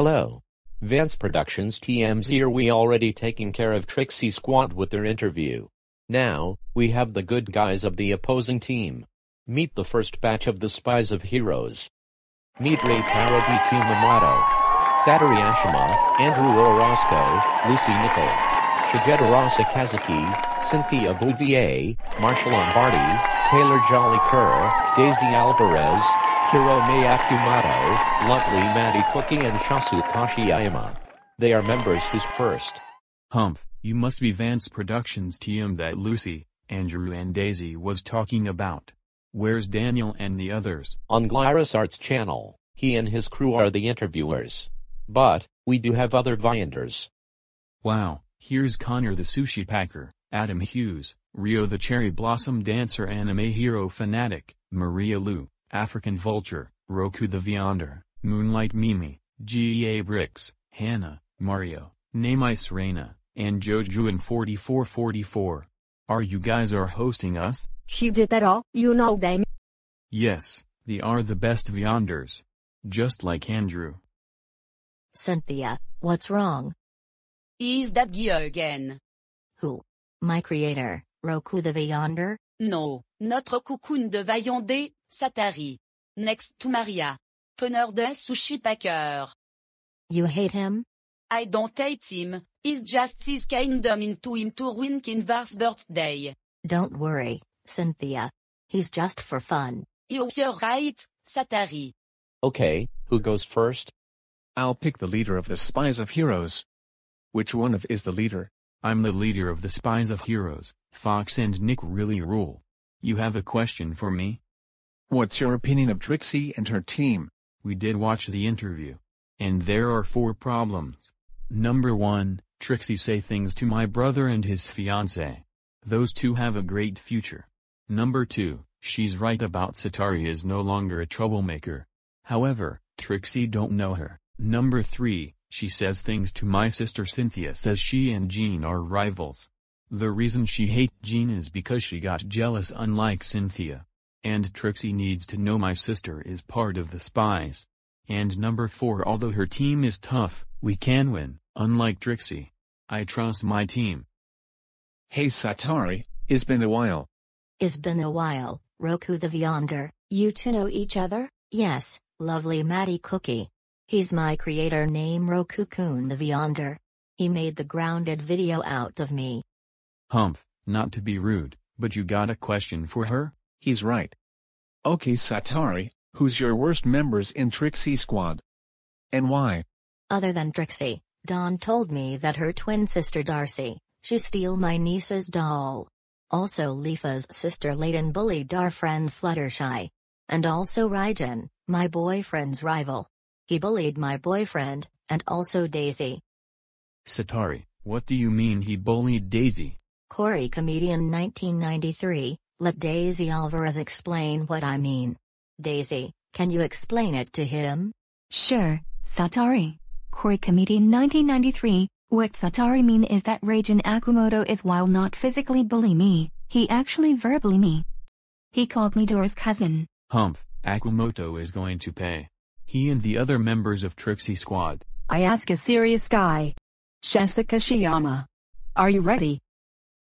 Hello. Vance Productions TMZ are we already taking care of Trixie Squad with their interview? Now, we have the good guys of the opposing team. Meet the first batch of the spies of heroes. Meet Ray Taro DQ Mamoto, Saturi Ashima, Andrew Orozco, Lucy Nichol, Shigeta Rasa Kazuki, Cynthia Bouvier, Marshall Lombardi, Taylor Jolly Kerr, Daisy Alvarez, Hirome Akumato, Lovely Maddie Cookie and Shasu Kashiyama. They are members whose first hump, you must be Vance Productions TM that Lucy, Andrew and Daisy was talking about. Where's Daniel and the others? On Glarus Arts channel, he and his crew are the interviewers. But, we do have other vianders. Wow, here's Connor the sushi packer, Adam Hughes, Rio the cherry blossom dancer anime hero fanatic, Maria Lou, African Vulture, Roku the Vionder, Moonlight Mimi, G.E.A. Bricks, Hannah, Mario, Namice Reina, and Joju in 4444. Are you guys are hosting us? She did that all, you know them. Yes, they are the best Vionders. Just like Andrew. Cynthia, what's wrong? Is that you again? Who? My creator, Roku the Beyonder? No, notre cocoon de Vaillondé, Satari. Next to Maria. Penner de sushi packer. You hate him? I don't hate him, he's just his kingdom into him to win Kinvar's birthday. Don't worry, Cynthia. He's just for fun. You're right, Satari. Okay, who goes first? I'll pick the leader of the Spies of Heroes. Which one of is the leader? I'm the leader of the Spies of Heroes, Fox and Nick really rule. You have a question for me? What's your opinion of Trixie and her team? We did watch the interview. And there are four problems. Number 1, Trixie say things to my brother and his fiance. Those two have a great future. Number 2, she's right about Satari is no longer a troublemaker. However, Trixie don't know her. Number 3, she says things to my sister Cynthia says she and Jean are rivals. The reason she hates Jean is because she got jealous unlike Cynthia. And Trixie needs to know my sister is part of the spies. And number 4 Although her team is tough, we can win, unlike Trixie. I trust my team. Hey Satari, it's been a while. It's been a while, Roku the Vyonder. You two know each other? Yes, lovely Maddie Cookie. He's my creator name Rokukun the Beyonder. He made the grounded video out of me. Humph. not to be rude, but you got a question for her? He's right. Okay Satari, who's your worst members in Trixie Squad? And why? Other than Trixie, Dawn told me that her twin sister Darcy, she steal my niece's doll. Also Leafa's sister Layden bullied our friend Fluttershy. And also Raijin, my boyfriend's rival. He bullied my boyfriend, and also Daisy. Satari, what do you mean he bullied Daisy? Corey Comedian 1993, let Daisy Alvarez explain what I mean. Daisy, can you explain it to him? Sure, Satari. Corey Comedian 1993, what Satari mean is that Reijin Akumoto is while not physically bully me, he actually verbally me. He called me Dora's cousin. Hump, Akumoto is going to pay. He and the other members of Trixie Squad. I ask a serious guy. Jessica Shiyama. Are you ready?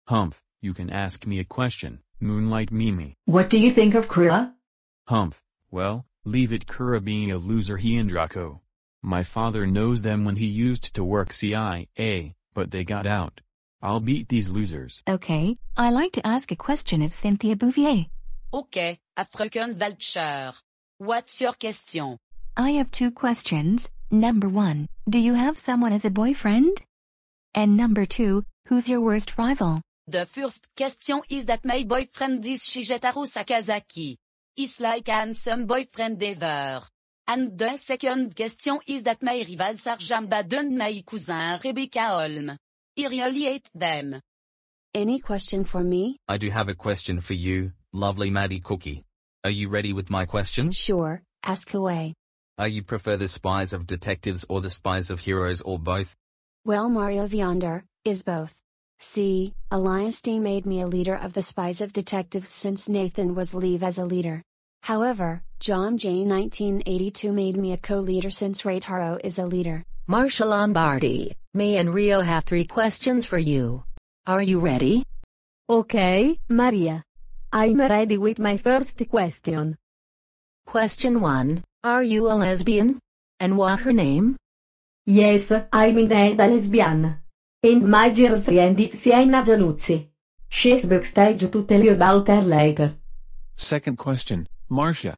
Humph. you can ask me a question, Moonlight Mimi. What do you think of Kura? Humph. well, leave it Kura being a loser he and Draco. My father knows them when he used to work CIA, but they got out. I'll beat these losers. Okay, I like to ask a question of Cynthia Bouvier. Okay, African Vulture. What's your question? I have two questions. Number one, do you have someone as a boyfriend? And number two, who's your worst rival? The first question is that my boyfriend is Shigetaro Sakazaki. He's like a handsome boyfriend ever. And the second question is that my rivals are Jamba and my cousin Rebecca Holm. I really hate them. Any question for me? I do have a question for you, lovely Maddie Cookie. Are you ready with my question? Sure, ask away. Are you prefer the spies of detectives or the spies of heroes or both? Well Mario Viander, is both. See, Elias D made me a leader of the spies of detectives since Nathan was leave as a leader. However, John J 1982 made me a co-leader since Taro is a leader. Marshall Lombardi, me and Rio have three questions for you. Are you ready? Okay, Maria. I'm ready with my first question. Question 1. Are you a lesbian? And what her name? Yes, I'm indeed a lesbian. And my girlfriend is Sienna Januzzi. She's backstage to tell you about her later. Second question, Marcia.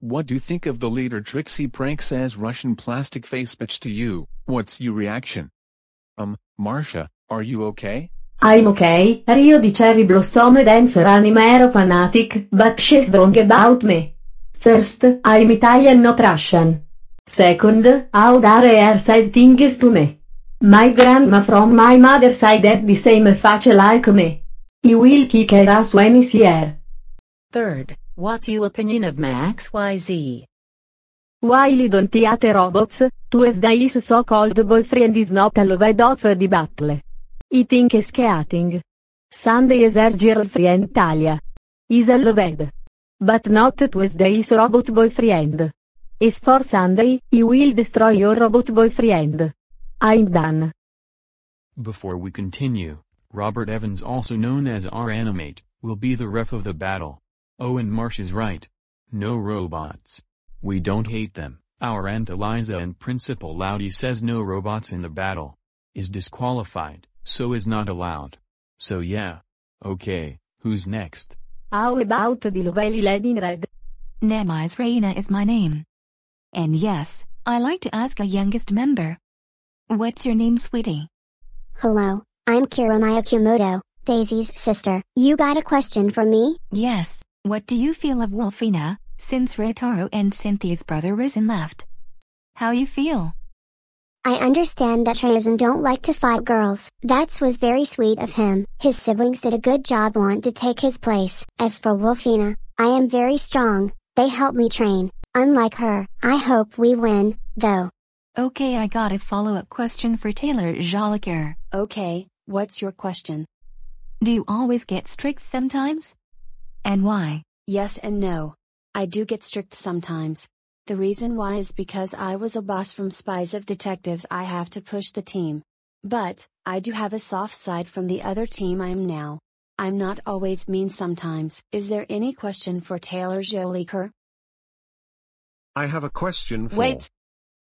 What do you think of the leader Trixie pranks as Russian plastic face bitch to you? What's your reaction? Um, Marcia, are you okay? I'm okay, Rio di Cherry Blossom dancer anime fanatic, but she's wrong about me. First, I'm Italian not Russian. Second, how dare air size things to me. My grandma from my mother's side has the same face like me. You will kick her ass when he's here. Third, what's your opinion of Max YZ? While don't hate robots, Tuesday's so-called boyfriend is not loved off the battle. I think skating. Sunday is her girlfriend Talia. Is loved. But not Tuesday's robot boyfriend. Is for Sunday, you will destroy your robot boyfriend. I'm done. Before we continue, Robert Evans also known as our animate will be the ref of the battle. Owen Marsh is right. No robots. We don't hate them. Our Aunt Eliza and Principal Loudy says no robots in the battle. Is disqualified, so is not allowed. So yeah. Okay, who's next? How about the lovely lady in red? Nemise Reina is my name. And yes, I like to ask a youngest member. What's your name, sweetie? Hello, I'm Kiramaya Kumoto, Daisy's sister. You got a question for me? Yes, what do you feel of Wolfina, since Retaro and Cynthia's brother risen left? How you feel? I understand that Trayism don't like to fight girls. That was very sweet of him. His siblings did a good job want to take his place. As for Wolfina, I am very strong. They help me train. Unlike her, I hope we win, though. Okay I got a follow-up question for Taylor Jolicoeur. Okay, what's your question? Do you always get strict sometimes? And why? Yes and no. I do get strict sometimes, the reason why is because I was a boss from Spies of Detectives I have to push the team. But, I do have a soft side from the other team I am now. I'm not always mean sometimes. Is there any question for Taylor Joliker? I have a question for... Wait!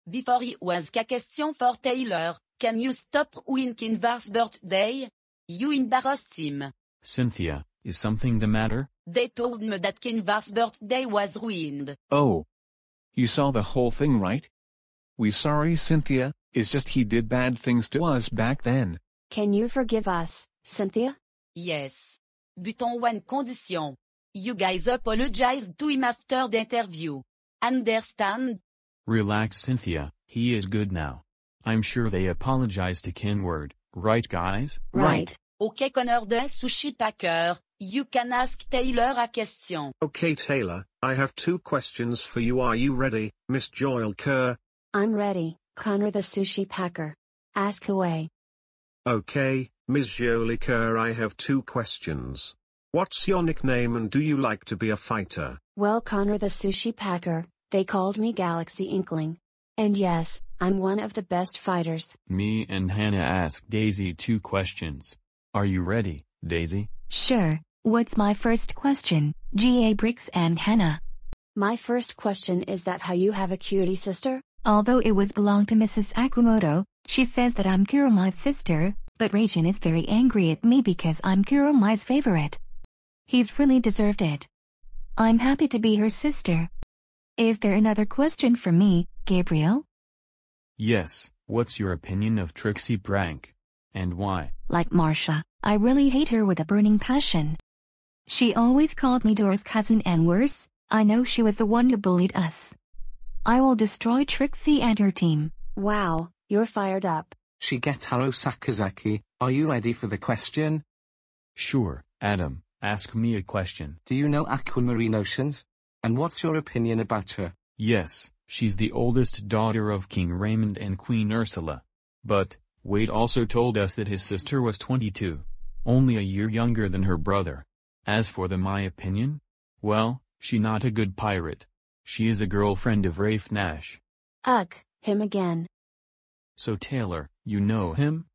Before he was a question for Taylor, can you stop winking Varsbert Day? You embarrassed him. Cynthia, is something the matter? They told me that Kinvar's birthday was ruined. Oh, you saw the whole thing right? We sorry Cynthia, it's just he did bad things to us back then. Can you forgive us, Cynthia? Yes. But on one condition. You guys apologize to him after the interview. Understand? Relax Cynthia, he is good now. I'm sure they apologized to Kenward, right guys? Right. right. Okay Connor de Sushi Packer, you can ask Taylor a question. Okay Taylor, I have two questions for you. Are you ready, Miss Joel Kerr? I'm ready, Connor the sushi packer. Ask away. Okay, Ms. Jolie Kerr I have two questions. What's your nickname and do you like to be a fighter? Well Connor the sushi packer, they called me Galaxy Inkling. And yes, I'm one of the best fighters. Me and Hannah asked Daisy two questions. Are you ready, Daisy? Sure, what's my first question, G.A. Briggs and Hannah? My first question is that how you have a cutie sister? Although it was belonged to Mrs. Akumoto, she says that I'm Kurumai's sister, but Reijin is very angry at me because I'm Kurumai's favorite. He's really deserved it. I'm happy to be her sister. Is there another question for me, Gabriel? Yes, what's your opinion of Trixie Prank? And why? Like Marcia, I really hate her with a burning passion. She always called me Dora's cousin and worse, I know she was the one who bullied us. I will destroy Trixie and her team. Wow, you're fired up. Shigetaro Sakazaki, are you ready for the question? Sure, Adam, ask me a question. Do you know Aquamarine Oceans? And what's your opinion about her? Yes, she's the oldest daughter of King Raymond and Queen Ursula. But, Wade also told us that his sister was 22, only a year younger than her brother. As for the my opinion? Well, she not a good pirate. She is a girlfriend of Rafe Nash. Ugh, him again. So Taylor, you know him?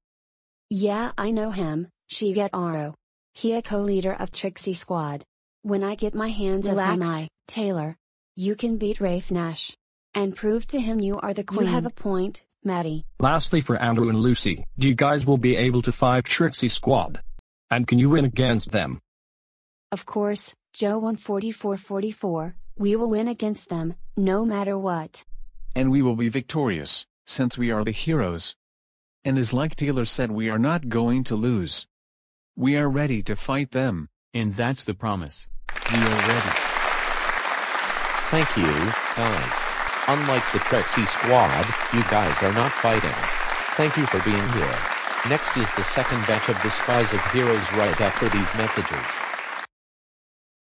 Yeah, I know him, She get Aro. He a co-leader of Trixie Squad. When I get my hands on him I, Taylor. You can beat Rafe Nash. And prove to him you are the queen. You have a point, Maddie. Lastly for Andrew and Lucy, you guys will be able to fight Trixie Squad. And can you win against them? Of course, Joe won 44-44, we will win against them, no matter what. And we will be victorious, since we are the heroes. And as like Taylor said we are not going to lose. We are ready to fight them. And that's the promise. We are ready. Thank you, guys. Unlike the Trexie squad, you guys are not fighting. Thank you for being here. Next is the second batch of the Spies of Heroes right after these messages.